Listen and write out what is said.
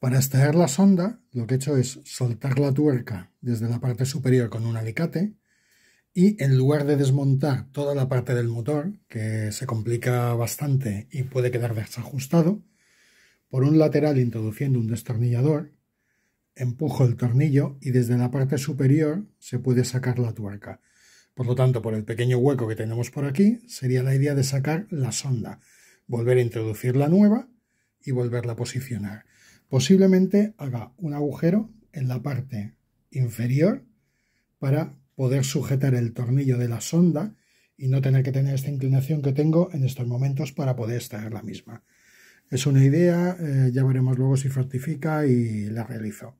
Para extraer la sonda, lo que he hecho es soltar la tuerca desde la parte superior con un alicate y en lugar de desmontar toda la parte del motor, que se complica bastante y puede quedar desajustado, por un lateral introduciendo un destornillador, empujo el tornillo y desde la parte superior se puede sacar la tuerca. Por lo tanto, por el pequeño hueco que tenemos por aquí, sería la idea de sacar la sonda, volver a introducir la nueva y volverla a posicionar. Posiblemente haga un agujero en la parte inferior para poder sujetar el tornillo de la sonda y no tener que tener esta inclinación que tengo en estos momentos para poder extraer la misma. Es una idea, eh, ya veremos luego si fortifica y la realizo.